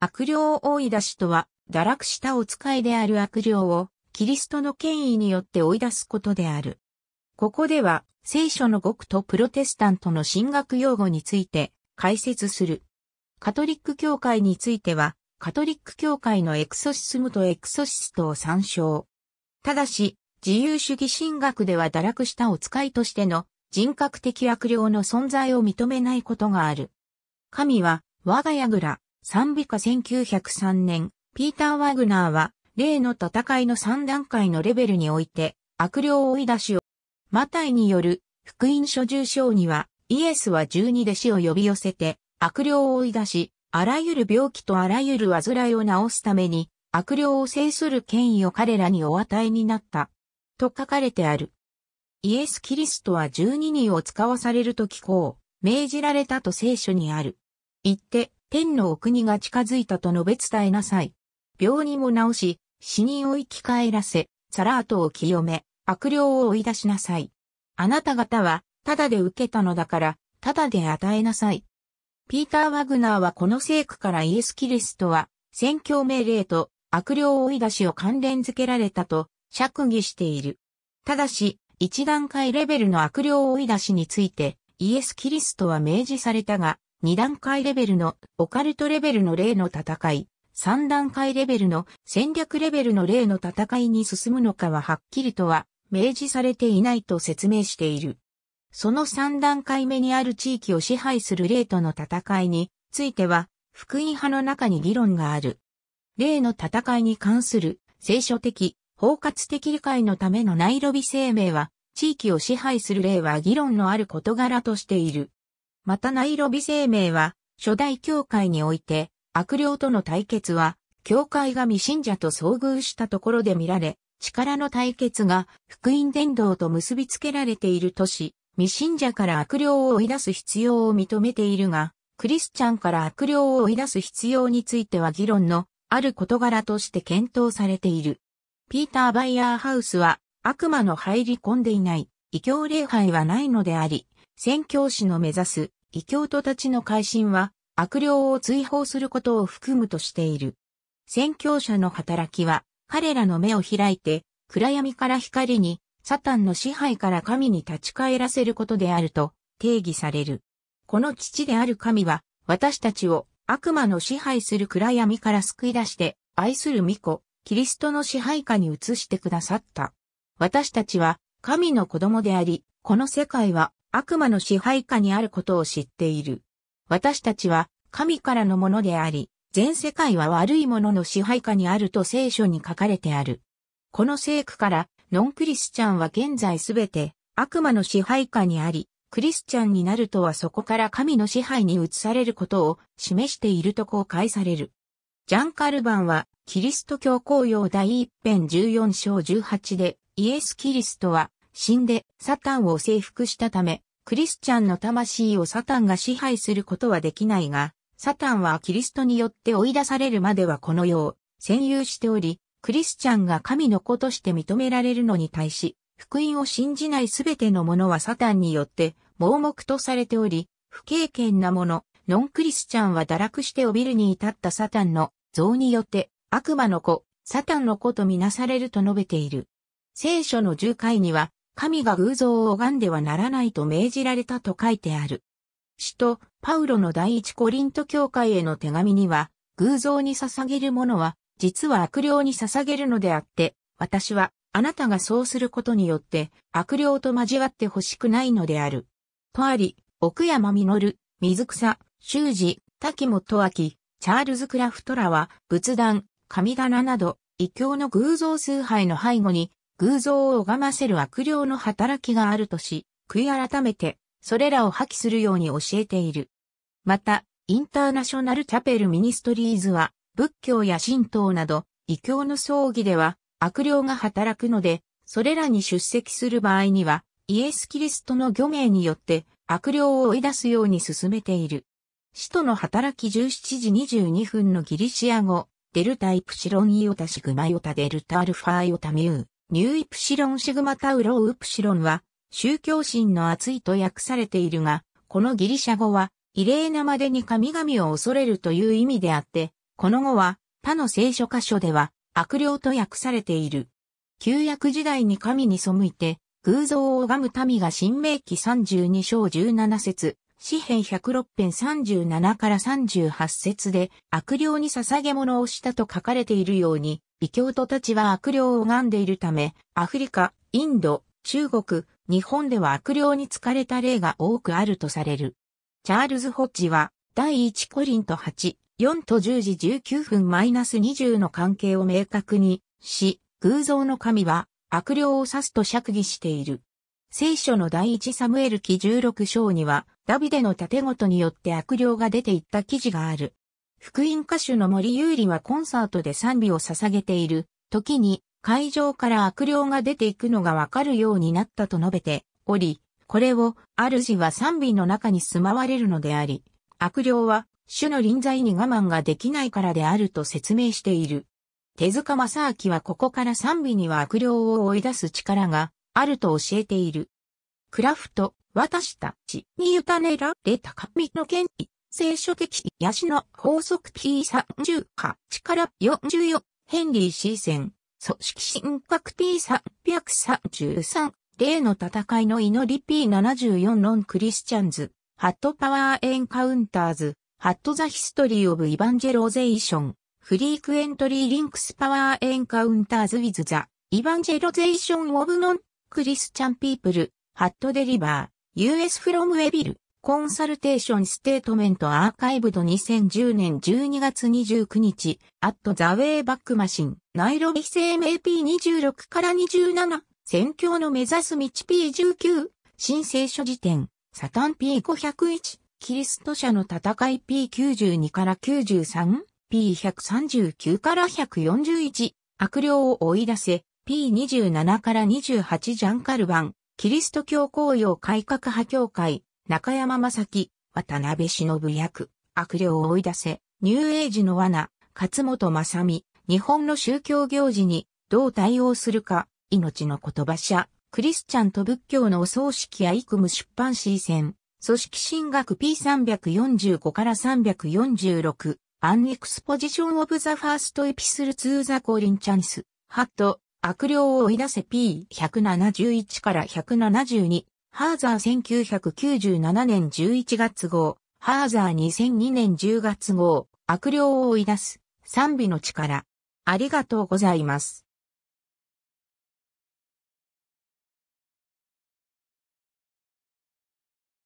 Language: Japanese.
悪霊を追い出しとは、堕落したお使いである悪霊を、キリストの権威によって追い出すことである。ここでは、聖書の極とプロテスタントの神学用語について解説する。カトリック教会については、カトリック教会のエクソシスムとエクソシストを参照。ただし、自由主義神学では堕落したお使いとしての人格的悪霊の存在を認めないことがある。神は、我が家ぐら、賛美歌1903年、ピーター・ワグナーは、例の戦いの3段階のレベルにおいて、悪霊を追い出しを、マタイによる福音書重章には、イエスは十二弟子を呼び寄せて、悪霊を追い出し、あらゆる病気とあらゆる患いを治すために、悪霊を制する権威を彼らにお与えになった。と書かれてある。イエス・キリストは十二人を使わされると聞こう、命じられたと聖書にある。言って、天のお国が近づいたと述べ伝えなさい。病人を治し、死人を生き返らせ、サラートを清め、悪霊を追い出しなさい。あなた方は、ただで受けたのだから、ただで与えなさい。ピーター・ワグナーはこの聖句からイエス・キリストは、宣教命令と悪霊追い出しを関連付けられたと、釈義している。ただし、一段階レベルの悪霊追い出しについて、イエス・キリストは明示されたが、2段階レベルのオカルトレベルの例の戦い、3段階レベルの戦略レベルの例の戦いに進むのかははっきりとは明示されていないと説明している。その3段階目にある地域を支配する例との戦いについては、福音派の中に議論がある。例の戦いに関する聖書的、包括的理解のためのナイロビ声明は、地域を支配する例は議論のある事柄としている。またナイロビ声明は、初代教会において、悪霊との対決は、教会が未信者と遭遇したところで見られ、力の対決が福音伝道と結びつけられているとし、未信者から悪霊を追い出す必要を認めているが、クリスチャンから悪霊を追い出す必要については議論のある事柄として検討されている。ピーター・バイヤーハウスは悪魔の入り込んでいない、異教礼拝はないのであり、宣教師の目指す異教徒たちの改心は、悪霊を追放することを含むとしている。宣教者の働きは、彼らの目を開いて、暗闇から光に、サタンの支配から神に立ち返らせることであると定義される。この父である神は、私たちを悪魔の支配する暗闇から救い出して、愛する巫女、キリストの支配下に移してくださった。私たちは神の子供であり、この世界は悪魔の支配下にあることを知っている。私たちは神からのものであり、全世界は悪いものの支配下にあると聖書に書かれてある。この聖句から、ノンクリスチャンは現在すべて悪魔の支配下にあり、クリスチャンになるとはそこから神の支配に移されることを示していると公開される。ジャン・カルバンは、キリスト教公用第一編14章18で、イエス・キリストは死んでサタンを征服したため、クリスチャンの魂をサタンが支配することはできないが、サタンはキリストによって追い出されるまではこの世を占有しており、クリスチャンが神の子として認められるのに対し、福音を信じないすべてのものはサタンによって盲目とされており、不経験なもの、ノンクリスチャンは堕落しておびるに至ったサタンの像によって悪魔の子、サタンの子とみなされると述べている。聖書の10回には、神が偶像を拝んではならないと命じられたと書いてある。使徒、パウロの第一コリント教会への手紙には、偶像に捧げるものは、実は悪霊に捧げるのであって、私は、あなたがそうすることによって、悪霊と交わってほしくないのである。とあり、奥山実、水草、修二、滝本明、チャールズ・クラフトらは、仏壇、神棚など、異教の偶像崇拝の背後に、偶像を拝ませる悪霊の働きがあるとし、悔い改めて、それらを破棄するように教えている。また、インターナショナルチャペルミニストリーズは、仏教や神道など、異教の葬儀では、悪霊が働くので、それらに出席する場合には、イエス・キリストの漁名によって、悪霊を追い出すように進めている。使徒の働き17時22分のギリシア語、デルタイプシロンイオタシグマヨタデルタアルファイオタミュー。ニューイプシロンシグマタウロウプシロンは、宗教心の熱いと訳されているが、このギリシャ語は、異例なまでに神々を恐れるという意味であって、この語は、他の聖書箇所では、悪霊と訳されている。旧約時代に神に背いて、偶像を拝む民が新明記32章17節、詩篇106編37から38節で悪霊に捧げ物をしたと書かれているように、異教徒たちは悪霊を拝んでいるため、アフリカ、インド、中国、日本では悪霊に疲れた例が多くあるとされる。チャールズ・ホッジは、第1コリント8、4と10時19分 -20 の関係を明確にし、偶像の神は悪霊を指すと釈義している。聖書の第1サムエル記16章には、ダビデの盾ごとによって悪霊が出ていった記事がある。福音歌手の森優里はコンサートで賛美を捧げている時に会場から悪霊が出ていくのがわかるようになったと述べており、これを主は賛美の中に住まわれるのであり、悪霊は主の臨在に我慢ができないからであると説明している。手塚正明はここから賛美には悪霊を追い出す力があると教えている。クラフト、私たちに委ねられた神の権威聖書的ヤシの法則 P38 から44ヘンリー C 戦組織神格 P333 例の戦いの祈り P74 ロンクリスチャンズハットパワーエンカウンターズハットザヒストリーオブイヴァンジェロゼーションフリークエントリーリンクスパワーエンカウンターズウィズザイヴァンジェロゼーションオブノンクリスチャンピープルハットデリバー US from エビルコンサルテーションステートメントアーカイブド2010年12月29日、アットザウェイバックマシン、ナイロビ非 MAP26 から27、選挙の目指す道 P19、申請書辞典、サタン P501、キリスト社の戦い P92 から 93? P139 から141、悪霊を追い出せ、P27 から28ジャンカルバン、キリスト教公用改革派協会、中山正樹、渡辺忍役、悪霊を追い出せ、ニューエイジの罠、勝本正美、日本の宗教行事にどう対応するか、命の言葉者、クリスチャンと仏教のお葬式やイクム出版セン、組織進学 P345 から346、アンエクスポジションオブザファーストエピスルツーザコーリンチャンス、ハット、悪霊を追い出せ P171 から172、ハーザー1997年11月号、ハーザー2002年10月号、悪霊を追い出す、賛美の力。ありがとうございます。